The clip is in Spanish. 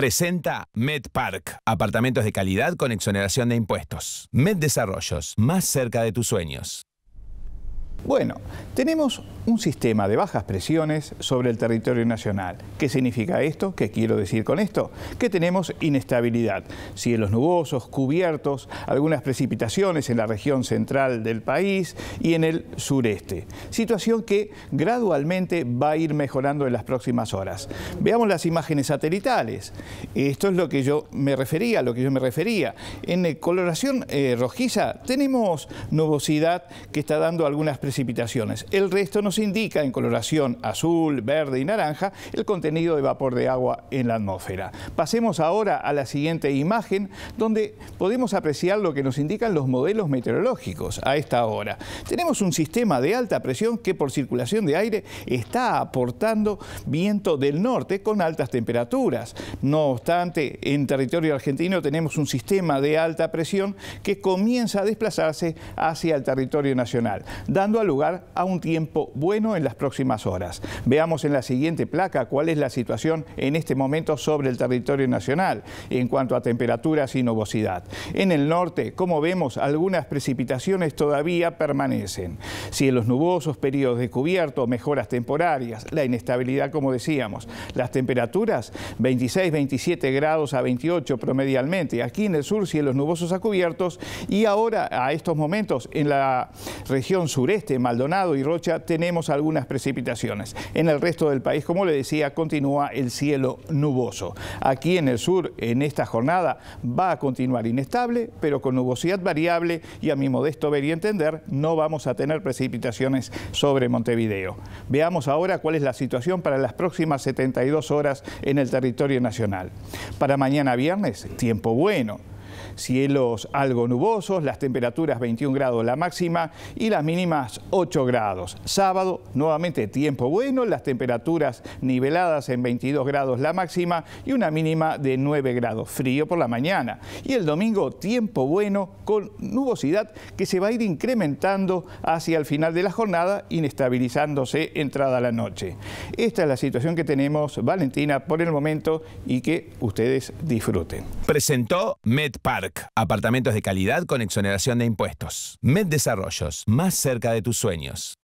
presenta MedPark, apartamentos de calidad con exoneración de impuestos. Med Desarrollos, más cerca de tus sueños. Bueno, tenemos un sistema de bajas presiones sobre el territorio nacional. ¿Qué significa esto? ¿Qué quiero decir con esto? Que tenemos inestabilidad, cielos nubosos, cubiertos, algunas precipitaciones en la región central del país y en el sureste. Situación que gradualmente va a ir mejorando en las próximas horas. Veamos las imágenes satelitales. Esto es lo que yo me refería, lo que yo me refería. En eh, coloración eh, rojiza tenemos nubosidad que está dando algunas precipitaciones precipitaciones. El resto nos indica, en coloración azul, verde y naranja, el contenido de vapor de agua en la atmósfera. Pasemos ahora a la siguiente imagen, donde podemos apreciar lo que nos indican los modelos meteorológicos a esta hora. Tenemos un sistema de alta presión que por circulación de aire está aportando viento del norte con altas temperaturas. No obstante, en territorio argentino tenemos un sistema de alta presión que comienza a desplazarse hacia el territorio nacional, dando lugar a un tiempo bueno en las próximas horas. Veamos en la siguiente placa cuál es la situación en este momento sobre el territorio nacional en cuanto a temperaturas y nubosidad. En el norte, como vemos, algunas precipitaciones todavía permanecen. Cielos nubosos, periodos de cubierto, mejoras temporarias, la inestabilidad como decíamos. Las temperaturas 26, 27 grados a 28 promedialmente. Aquí en el sur cielos nubosos a cubiertos y ahora a estos momentos en la región sureste este, Maldonado y Rocha, tenemos algunas precipitaciones. En el resto del país, como le decía, continúa el cielo nuboso. Aquí en el sur, en esta jornada, va a continuar inestable, pero con nubosidad variable y a mi modesto ver y entender, no vamos a tener precipitaciones sobre Montevideo. Veamos ahora cuál es la situación para las próximas 72 horas en el territorio nacional. Para mañana viernes, tiempo bueno cielos algo nubosos, las temperaturas 21 grados la máxima y las mínimas 8 grados. Sábado, nuevamente tiempo bueno, las temperaturas niveladas en 22 grados la máxima y una mínima de 9 grados, frío por la mañana. Y el domingo, tiempo bueno con nubosidad que se va a ir incrementando hacia el final de la jornada, inestabilizándose entrada la noche. Esta es la situación que tenemos, Valentina, por el momento y que ustedes disfruten. Presentó Park. Apartamentos de calidad con exoneración de impuestos. Med Desarrollos. Más cerca de tus sueños.